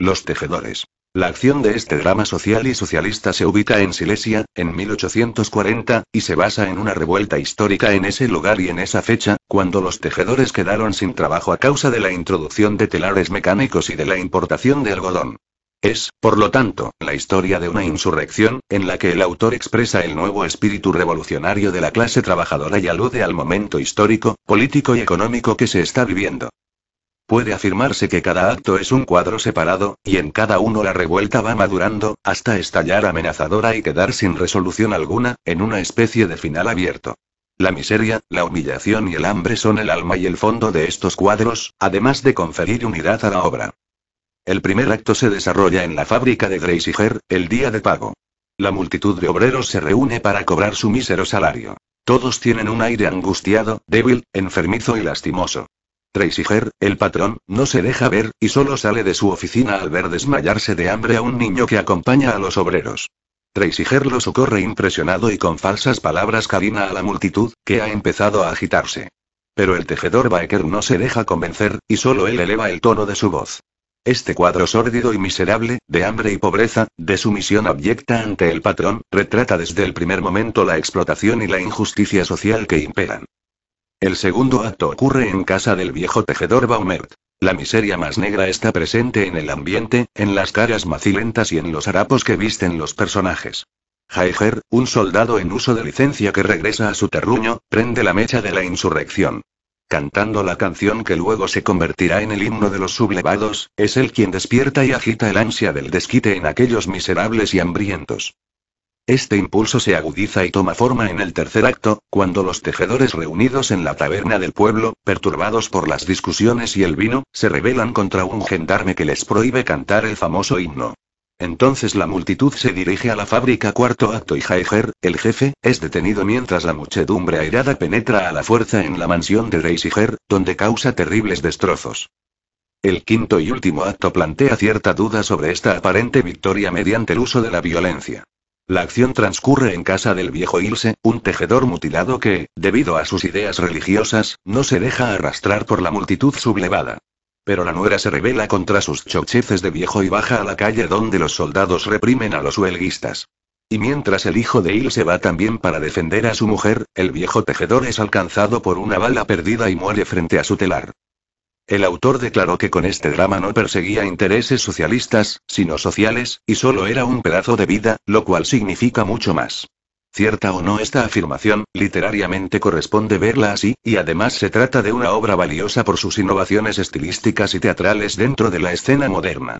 Los tejedores. La acción de este drama social y socialista se ubica en Silesia, en 1840, y se basa en una revuelta histórica en ese lugar y en esa fecha, cuando los tejedores quedaron sin trabajo a causa de la introducción de telares mecánicos y de la importación de algodón. Es, por lo tanto, la historia de una insurrección, en la que el autor expresa el nuevo espíritu revolucionario de la clase trabajadora y alude al momento histórico, político y económico que se está viviendo. Puede afirmarse que cada acto es un cuadro separado, y en cada uno la revuelta va madurando, hasta estallar amenazadora y quedar sin resolución alguna, en una especie de final abierto. La miseria, la humillación y el hambre son el alma y el fondo de estos cuadros, además de conferir unidad a la obra. El primer acto se desarrolla en la fábrica de Her, el día de pago. La multitud de obreros se reúne para cobrar su mísero salario. Todos tienen un aire angustiado, débil, enfermizo y lastimoso. Tracyger, el patrón, no se deja ver, y solo sale de su oficina al ver desmayarse de hambre a un niño que acompaña a los obreros. Tracyger lo socorre impresionado y con falsas palabras calina a la multitud, que ha empezado a agitarse. Pero el tejedor Baker no se deja convencer, y solo él eleva el tono de su voz. Este cuadro sórdido y miserable, de hambre y pobreza, de sumisión abyecta ante el patrón, retrata desde el primer momento la explotación y la injusticia social que imperan. El segundo acto ocurre en casa del viejo tejedor Baumert. La miseria más negra está presente en el ambiente, en las caras macilentas y en los harapos que visten los personajes. Jaeger, un soldado en uso de licencia que regresa a su terruño, prende la mecha de la insurrección. Cantando la canción que luego se convertirá en el himno de los sublevados, es él quien despierta y agita el ansia del desquite en aquellos miserables y hambrientos. Este impulso se agudiza y toma forma en el tercer acto, cuando los tejedores reunidos en la taberna del pueblo, perturbados por las discusiones y el vino, se rebelan contra un gendarme que les prohíbe cantar el famoso himno. Entonces la multitud se dirige a la fábrica cuarto acto y Jaeger, el jefe, es detenido mientras la muchedumbre airada penetra a la fuerza en la mansión de Reisiger, donde causa terribles destrozos. El quinto y último acto plantea cierta duda sobre esta aparente victoria mediante el uso de la violencia. La acción transcurre en casa del viejo Ilse, un tejedor mutilado que, debido a sus ideas religiosas, no se deja arrastrar por la multitud sublevada. Pero la nuera se rebela contra sus chocheces de viejo y baja a la calle donde los soldados reprimen a los huelguistas. Y mientras el hijo de Ilse va también para defender a su mujer, el viejo tejedor es alcanzado por una bala perdida y muere frente a su telar. El autor declaró que con este drama no perseguía intereses socialistas, sino sociales, y solo era un pedazo de vida, lo cual significa mucho más. Cierta o no esta afirmación, literariamente corresponde verla así, y además se trata de una obra valiosa por sus innovaciones estilísticas y teatrales dentro de la escena moderna.